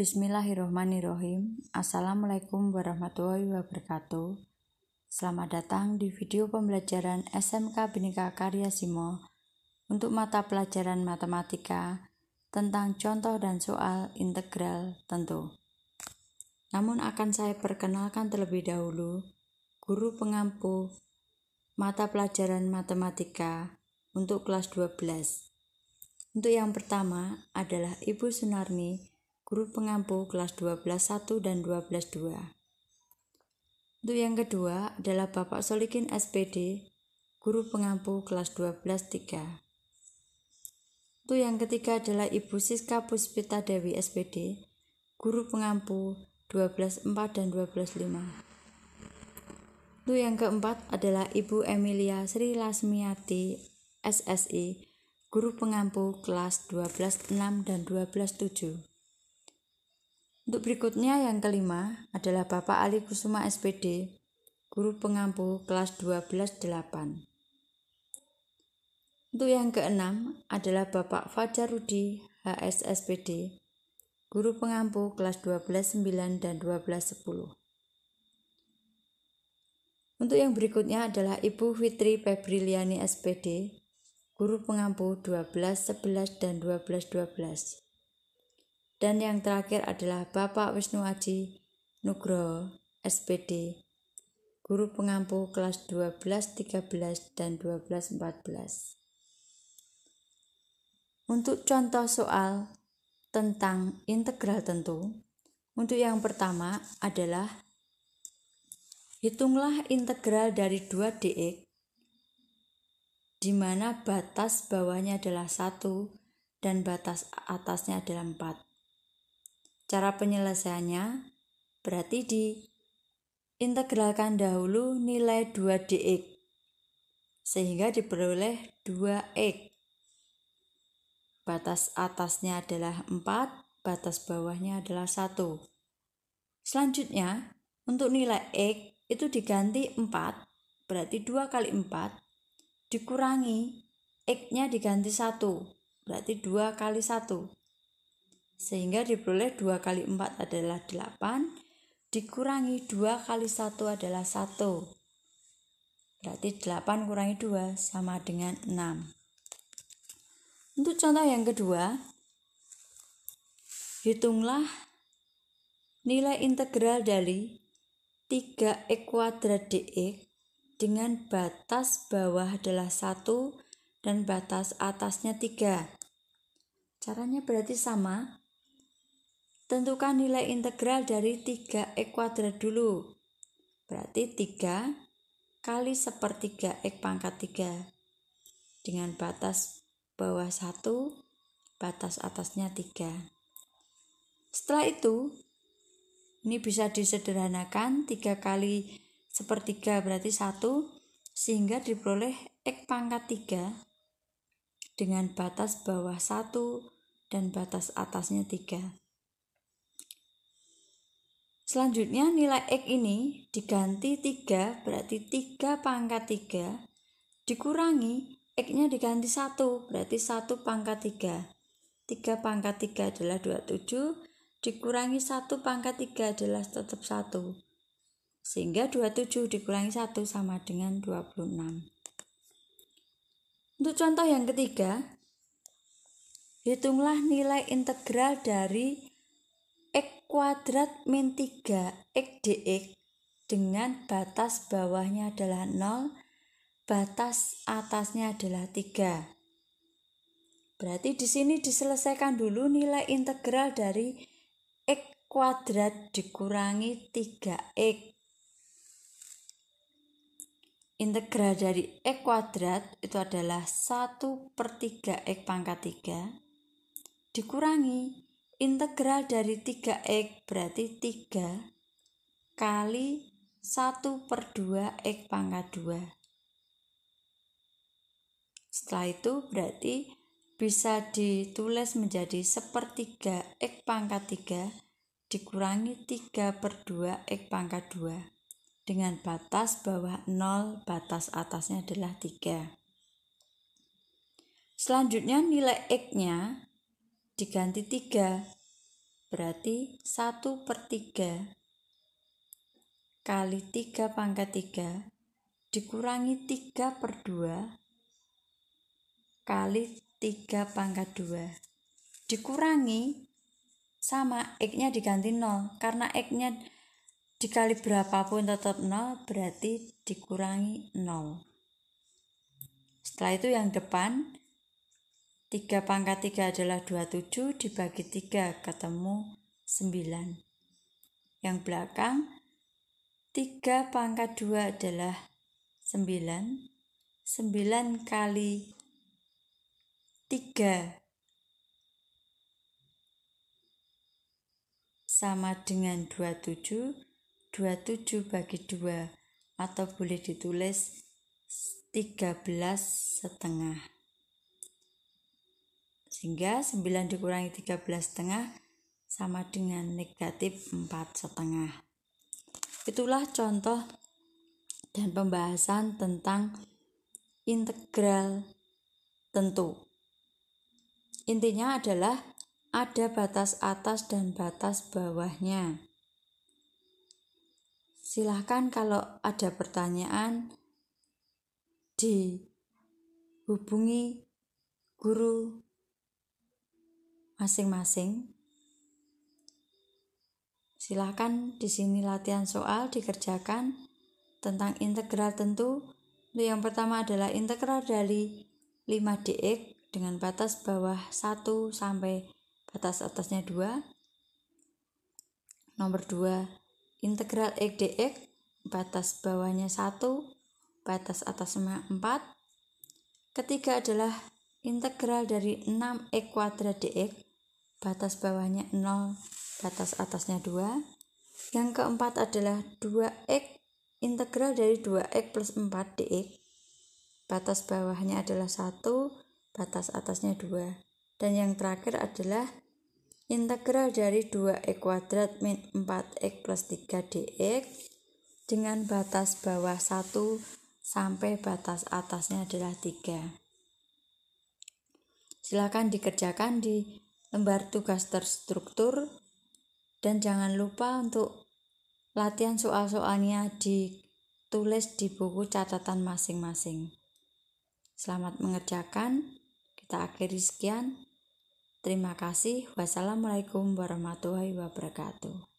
Bismillahirrohmanirrohim Assalamualaikum warahmatullahi wabarakatuh Selamat datang di video pembelajaran SMK Bhinneka Karya Simo untuk mata pelajaran matematika tentang contoh dan soal integral tentu. Namun akan saya perkenalkan terlebih dahulu guru pengampu mata pelajaran matematika untuk kelas 12. Untuk yang pertama adalah Ibu Sunarmi guru pengampu kelas 12.1 dan 12.2. Untuk yang kedua adalah Bapak Solikin SPD, guru pengampu kelas 12.3. Untuk yang ketiga adalah Ibu Siska Puspita Dewi SPD, guru pengampu 12.4 dan 12.5. Untuk yang keempat adalah Ibu Emilia Sri Lasmiati SSI, guru pengampu kelas 12.6 dan 12.7. Untuk berikutnya yang kelima adalah Bapak Ali Kusuma SPD, guru pengampu kelas 12-8. Untuk yang keenam adalah Bapak Fajar Rudi HS SPD, guru pengampu kelas 12-9 dan 12-10. Untuk yang berikutnya adalah Ibu Fitri Febriliani SPD, guru pengampu 12, 11, dan 12, 12. Dan yang terakhir adalah Bapak Wisnu Aji Nugroho, SPD, guru pengampu kelas 12, 13, dan 12, 14. Untuk contoh soal tentang integral tentu, untuk yang pertama adalah Hitunglah integral dari 2dx di mana batas bawahnya adalah 1 dan batas atasnya adalah 4. Cara penyelesaiannya berarti di integralkan dahulu nilai 2dx sehingga diperoleh 2x. Batas atasnya adalah 4, batas bawahnya adalah 1. Selanjutnya, untuk nilai x itu diganti 4 berarti 2 kali 4 dikurangi X-nya diganti 1 berarti 2 kali 1 sehingga diperoleh 2 kali 4 adalah 8, dikurangi 2 kali 1 adalah 1. Berarti 8 kurangi 2 sama dengan 6. Untuk contoh yang kedua, hitunglah nilai integral dari 3e kuadrat dx dengan batas bawah adalah 1 dan batas atasnya 3. Caranya berarti sama, Tentukan nilai integral dari 3x kuadrat dulu. Berarti 3 kali sepertiga x pangkat 3. Dengan batas bawah 1, batas atasnya 3. Setelah itu, ini bisa disederhanakan 3 kali sepertiga berarti 1 sehingga diperoleh X pangkat 3 dengan batas bawah 1 dan batas atasnya 3. Selanjutnya nilai X ini diganti 3 berarti 3 pangkat 3 dikurangi X-nya diganti 1 berarti 1 pangkat 3. 3 pangkat 3 adalah 27 dikurangi 1 pangkat 3 adalah tetap 1. Sehingga 27 dikurangi 1 sama dengan 26. Untuk contoh yang ketiga, hitunglah nilai integral dari kuadrat min 3 x dx dengan batas bawahnya adalah 0, batas atasnya adalah 3. Berarti di sini diselesaikan dulu nilai integral dari x kuadrat dikurangi 3x. Integral dari x kuadrat itu adalah 1 per 3x pangkat 3 dikurangi integral dari 3x berarti 3 kali 1 per 2 x pangkat 2 setelah itu berarti bisa ditulis menjadi 3 x pangkat 3 dikurangi 3 per 2 x pangkat 2 dengan batas bawah 0 batas atasnya adalah 3 selanjutnya nilai x nya diganti 3 berarti 1 per 3 kali 3 pangkat 3 dikurangi 3 per 2 kali 3 pangkat 2 dikurangi sama x-nya diganti 0 karena x-nya dikali berapapun tetap 0 berarti dikurangi 0 setelah itu yang depan 3 pangkat 3 adalah 27 dibagi 3 ketemu 9. Yang belakang 3 pangkat 2 adalah 9. 9 kali 3 sama dengan 27. 27 bagi 2 atau boleh ditulis 13 setengah. Sehingga 9 dikurangi 13 setengah sama dengan negatif 4 setengah. Itulah contoh dan pembahasan tentang integral tentu. Intinya adalah ada batas atas dan batas bawahnya. Silahkan kalau ada pertanyaan dihubungi guru masing-masing. Silahkan di sini latihan soal dikerjakan tentang integral tentu. Yang pertama adalah integral dari 5dx dengan batas bawah 1 sampai batas atasnya 2. Nomor 2, integral x dx batas bawahnya 1, batas atasnya 4. Ketiga adalah integral dari 6x kuadrat dx batas bawahnya 0, batas atasnya 2. Yang keempat adalah 2x integral dari 2x plus 4 dx. Batas bawahnya adalah 1, batas atasnya 2. Dan yang terakhir adalah integral dari 2x kuadrat min 4x plus 3 dx dengan batas bawah 1 sampai batas atasnya adalah 3. Silakan dikerjakan di lembar tugas terstruktur, dan jangan lupa untuk latihan soal-soalnya ditulis di buku catatan masing-masing. Selamat mengerjakan. Kita akhiri sekian. Terima kasih. Wassalamualaikum warahmatullahi wabarakatuh.